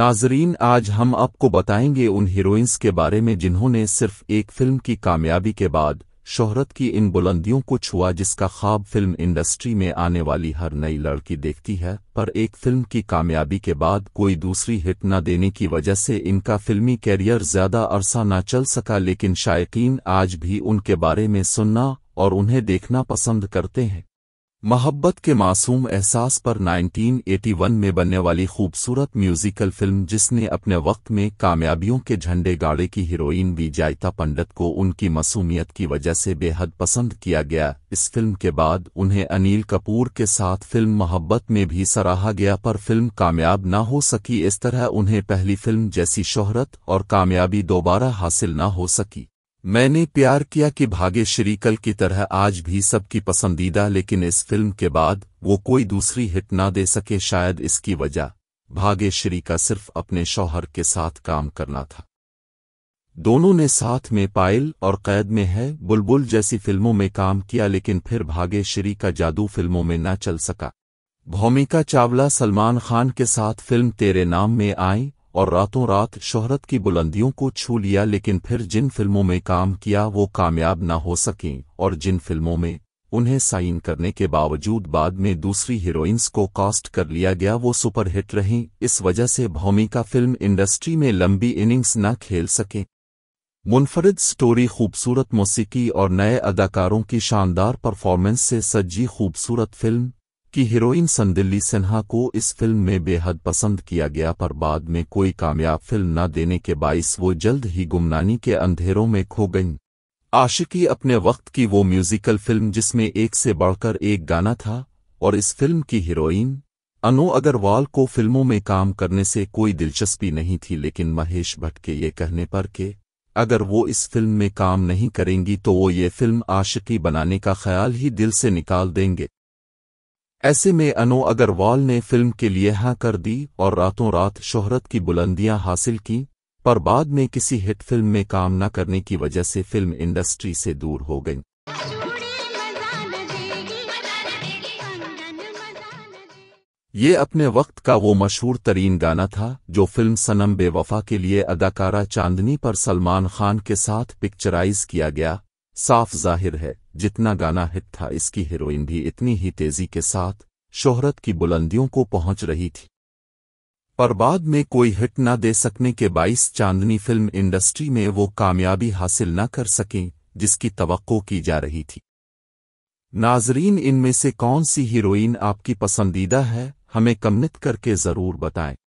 नाजरीन आज हम आपको बताएंगे उन हीरोइंस के बारे में जिन्होंने सिर्फ एक फिल्म की कामयाबी के बाद शोहरत की इन बुलंदियों को छुआ जिसका ख्वाब फिल्म इंडस्ट्री में आने वाली हर नई लड़की देखती है पर एक फिल्म की कामयाबी के बाद कोई दूसरी हिट न देने की वजह से इनका फिल्मी कैरियर ज्यादा अरसा न चल सका लेकिन शायकीन आज भी उनके बारे में सुनना और उन्हें देखना पसंद करते हैं मोहब्बत के मासूम एहसास पर 1981 में बनने वाली खूबसूरत म्यूजिकल फिल्म जिसने अपने वक्त में कामयाबियों के झंडे गाड़े की हीरोइन विजायता पंडित को उनकी मासूमियत की वजह से बेहद पसंद किया गया इस फिल्म के बाद उन्हें अनिल कपूर के साथ फिल्म मोहब्बत में भी सराहा गया पर फिल्म कामयाब न हो सकी इस तरह उन्हें पहली फिल्म जैसी शोहरत और कामयाबी दोबारा हासिल न हो सकी मैंने प्यार किया कि भागे श्रीकल की तरह आज भी सबकी पसंदीदा लेकिन इस फिल्म के बाद वो कोई दूसरी हिट ना दे सके शायद इसकी वजह भागे श्री का सिर्फ अपने शौहर के साथ काम करना था दोनों ने साथ में पायल और कैद में है बुलबुल जैसी फिल्मों में काम किया लेकिन फिर भागे श्री का जादू फिल्मों में न चल सका भौमिका चावला सलमान खान के साथ फिल्म तेरे नाम में आई और रातों रात शोहरत की बुलंदियों को छू लिया लेकिन फिर जिन फिल्मों में काम किया वो कामयाब ना हो सकें और जिन फिल्मों में उन्हें साइन करने के बावजूद बाद में दूसरी हीरोइंस को कास्ट कर लिया गया वो सुपरहिट रहीं इस वजह से भौमिका फिल्म इंडस्ट्री में लंबी इनिंग्स न खेल सके मुनफरद स्टोरी खूबसूरत मौसीकी और नए अदाकारों की शानदार परफॉर्मेंस से सज्जी खूबसूरत फिल्म कि हीरोइन संदिल्ली सिन्हा को इस फिल्म में बेहद पसंद किया गया पर बाद में कोई कामयाब फिल्म न देने के बाइस वो जल्द ही गुमनानी के अंधेरों में खो गईं आशिकी अपने वक्त की वो म्यूजिकल फिल्म जिसमें एक से बढ़कर एक गाना था और इस फिल्म की हीरोइन अनु अग्रवाल को फिल्मों में काम करने से कोई दिलचस्पी नहीं थी लेकिन महेश भट्ट के ये कहने पर कि अगर वो इस फिल्म में काम नहीं करेंगी तो वो ये फिल्म आशिकी बनाने का ख्याल ही दिल से निकाल देंगे ऐसे में अनो अग्रवाल ने फिल्म के लिए हाँ कर दी और रातों रात शोहरत की बुलंदियां हासिल की पर बाद में किसी हिट फिल्म में काम न करने की वजह से फिल्म इंडस्ट्री से दूर हो गई ये अपने वक्त का वो मशहूर तरीन गाना था जो फिल्म सनम बेवफा के लिए अदाकारा चांदनी पर सलमान खान के साथ पिक्चराइज किया गया साफ जाहिर है जितना गाना हिट था इसकी हीरोइन भी इतनी ही तेजी के साथ शोहरत की बुलंदियों को पहुंच रही थी पर बाद में कोई हिट न दे सकने के बाईस चांदनी फिल्म इंडस्ट्री में वो कामयाबी हासिल न कर सकें जिसकी तवक्को की जा रही थी नाजरीन इनमें से कौन सी हीरोइन आपकी पसंदीदा है हमें कमनित करके ज़रूर बताएं